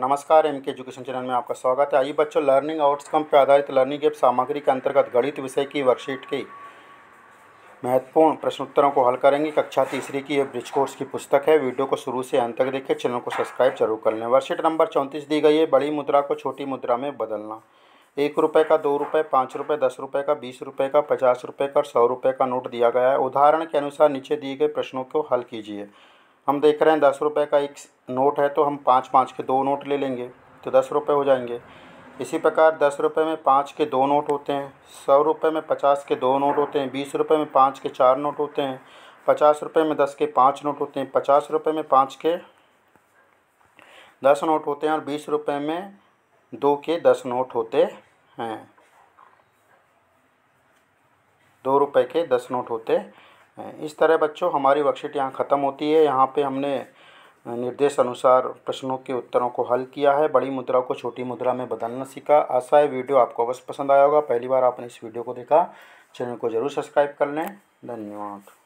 नमस्कार एम के education channel में आपका स्वागत है आइए बच्चों लर्निंग आउटकम पर आधारित लर्निंग एप सामग्री के अंतर्गत गणित विषय की वर्कशीट के महत्वपूर्ण प्रश्नोत्तरों को हल करेंगे कक्षा तीसरी की यह ब्रिज कोर्स की पुस्तक है वीडियो को शुरू से अंत तक देखें चैनल को सब्सक्राइब जरूर कर लें वर्कशीट नंबर चौंतीस दी गई है बड़ी मुद्रा को छोटी मुद्रा में बदलना एक रुपये का दो रुपये पाँच रुपये दस रुपये का बीस रुपये का पचास रुपये का सौ रुपये का नोट दिया गया है उदाहरण के अनुसार नीचे दिए गए प्रश्नों को हल कीजिए हम देख रहे हैं दस रुपये का एक नोट है तो हम पाँच पाँच के दो नोट ले लेंगे तो दस रुपये हो जाएंगे इसी प्रकार दस रुपये में पाँच के दो नोट होते हैं सौ रुपये में पचास के दो नोट होते हैं बीस रुपये में पाँच के चार नोट होते हैं पचास रुपये में दस के पाँच नोट होते हैं पचास रुपये में पाँच के दस नोट होते हैं और बीस रुपये में दो के दस नोट होते हैं दो रुपये के दस नोट होते हैं इस तरह बच्चों हमारी वर्कशीट यहाँ ख़त्म होती है यहाँ पे हमने निर्देश अनुसार प्रश्नों के उत्तरों को हल किया है बड़ी मुद्रा को छोटी मुद्रा में बदलना सीखा आशा है वीडियो आपको अवश्य पसंद आया होगा पहली बार आपने इस वीडियो को देखा चैनल को ज़रूर सब्सक्राइब कर लें धन्यवाद